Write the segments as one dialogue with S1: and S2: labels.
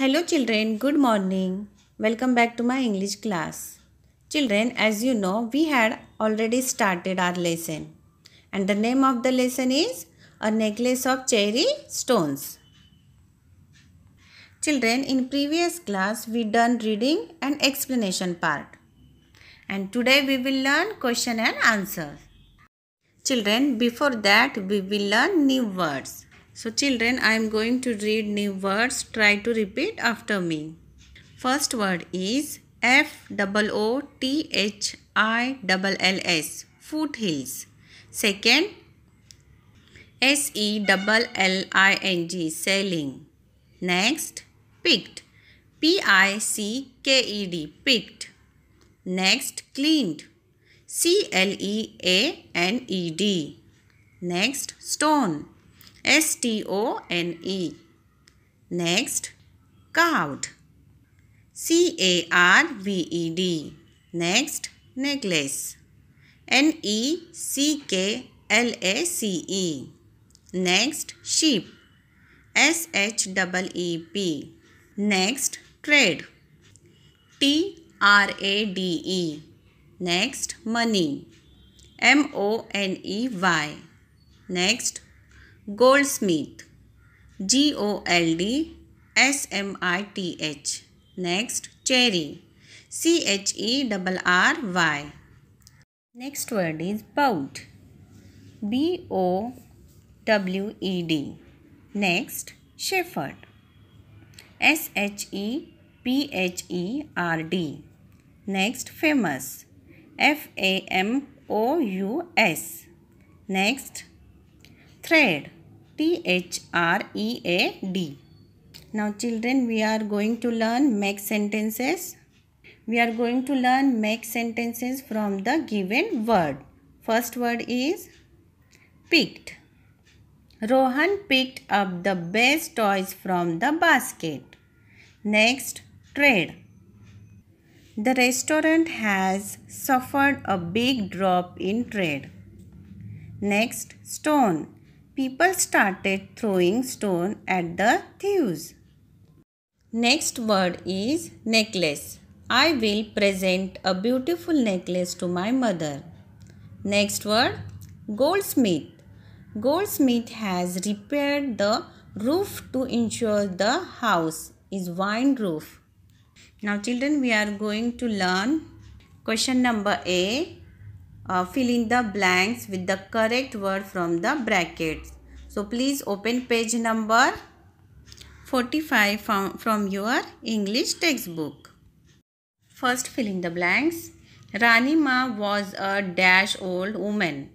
S1: Hello children, good morning. Welcome back to my English class. Children, as you know, we had already started our lesson. And the name of the lesson is A Necklace of Cherry Stones. Children, in previous class, we done reading and explanation part. And today we will learn question and answer. Children, before that, we will learn new words. So children, I am going to read new words. Try to repeat after me. First word is F O O T H I L L S Foot Second S E L L I N G sailing. Next picked P I C K E D picked. Next cleaned C L E A N E D. Next stone S T O N E. Next, carved. C A R V E D. Next, necklace. N E C K L A C E. Next, sheep. S H E E P. Next, trade. T R A D E. Next, money. M O N E Y. Next, goldsmith G O L D S M I T H next cherry C H E R R Y next word is bout B O W E D next shepherd S H E P H E R D next famous F A M O U S next thread T-H-R-E-A-D. Now children, we are going to learn make sentences. We are going to learn make sentences from the given word. First word is picked. Rohan picked up the best toys from the basket. Next, trade. The restaurant has suffered a big drop in trade. Next, stone people started throwing stone at the thieves. Next word is necklace. I will present a beautiful necklace to my mother. Next word goldsmith. Goldsmith has repaired the roof to ensure the house is wine roof. Now children we are going to learn question number A uh, fill in the blanks with the correct word from the brackets. So please open page number 45 from, from your English textbook. First fill in the blanks. Rani Ma was a dash old woman.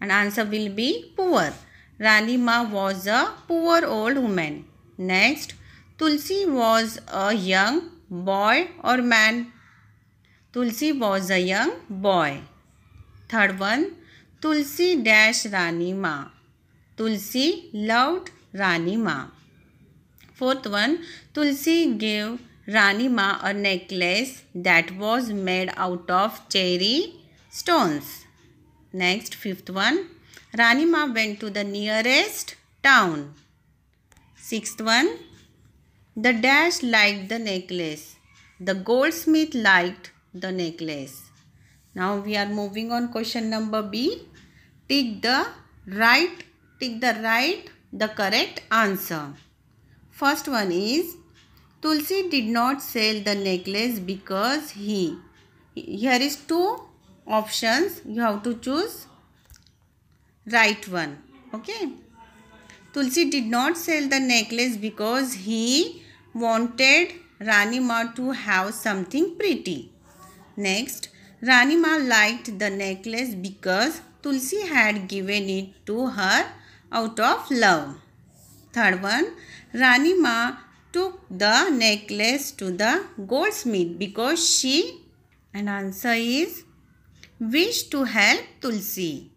S1: And answer will be poor. Rani Ma was a poor old woman. Next, Tulsi was a young boy or man. Tulsi was a young boy. Third one, Tulsi dash Rani Ma. Tulsi loved Rani Ma. Fourth one, Tulsi gave Rani Ma a necklace that was made out of cherry stones. Next, fifth one, Rani Ma went to the nearest town. Sixth one, the dash liked the necklace. The goldsmith liked the necklace. Now we are moving on question number B. Tick the right, tick the right, the correct answer. First one is Tulsi did not sell the necklace because he. Here is two options. You have to choose right one. Okay. Tulsi did not sell the necklace because he wanted Ranima to have something pretty. Next, Ranima liked the necklace because Tulsi had given it to her out of love. Third one, Ranima took the necklace to the goldsmith because she, and answer is, wished to help Tulsi.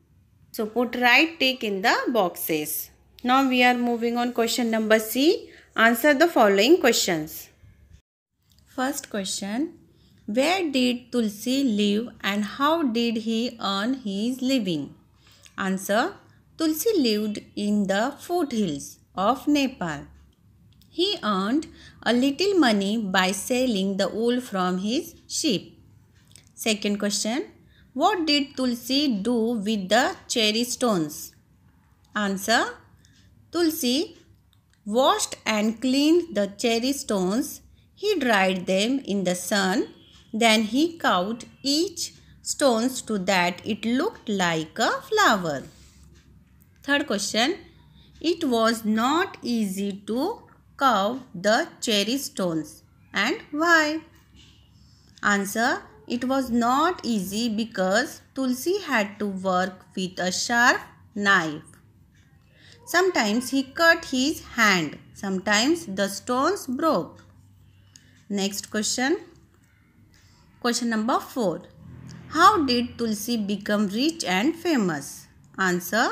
S1: So put right tick in the boxes. Now we are moving on question number C. Answer the following questions. First question, where did Tulsi live and how did he earn his living? Answer Tulsi lived in the foothills of Nepal. He earned a little money by selling the wool from his sheep. Second question What did Tulsi do with the cherry stones? Answer Tulsi washed and cleaned the cherry stones. He dried them in the sun then he carved each stones to that it looked like a flower. Third question. It was not easy to carve the cherry stones. And why? Answer. It was not easy because Tulsi had to work with a sharp knife. Sometimes he cut his hand. Sometimes the stones broke. Next question. Question number 4. How did Tulsi become rich and famous? Answer.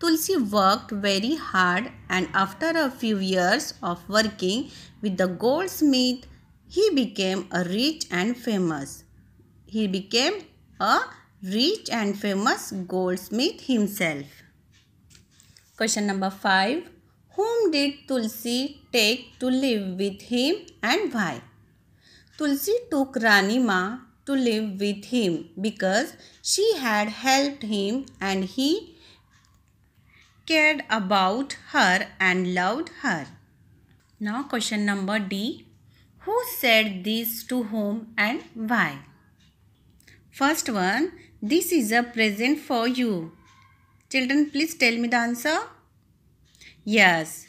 S1: Tulsi worked very hard and after a few years of working with the goldsmith, he became a rich and famous. He became a rich and famous goldsmith himself. Question number 5. Whom did Tulsi take to live with him and why? Tulsi took Rani Ma to live with him because she had helped him and he cared about her and loved her. Now, question number D Who said this to whom and why? First one This is a present for you. Children, please tell me the answer. Yes,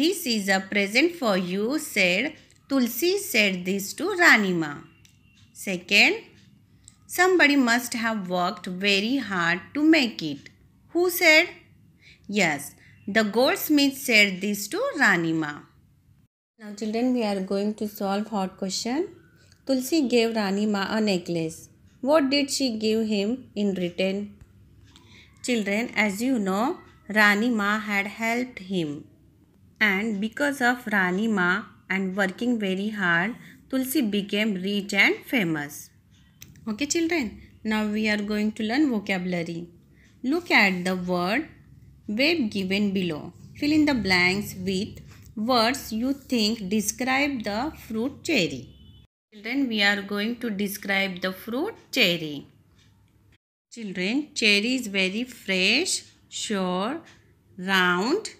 S1: this is a present for you, said Tulsi said this to Rani Ma. Second, somebody must have worked very hard to make it. Who said? Yes, the goldsmith said this to Rani Ma. Now children, we are going to solve hot question. Tulsi gave Rani Ma a necklace. What did she give him in return? Children, as you know, Rani Ma had helped him. And because of Rani Ma, and working very hard, Tulsi became rich and famous. Okay children, now we are going to learn vocabulary. Look at the word web given below. Fill in the blanks with words you think describe the fruit cherry. Children, we are going to describe the fruit cherry. Children, cherry is very fresh, sure, round,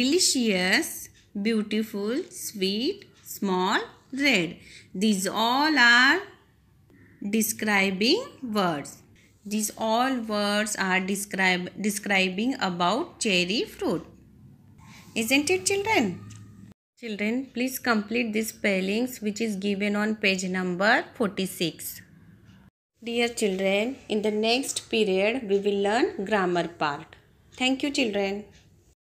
S1: delicious, beautiful, sweet, small, red. These all are describing words. These all words are describe, describing about cherry fruit. Isn't it children? Children, please complete this spellings which is given on page number 46. Dear children, in the next period we will learn grammar part. Thank you children.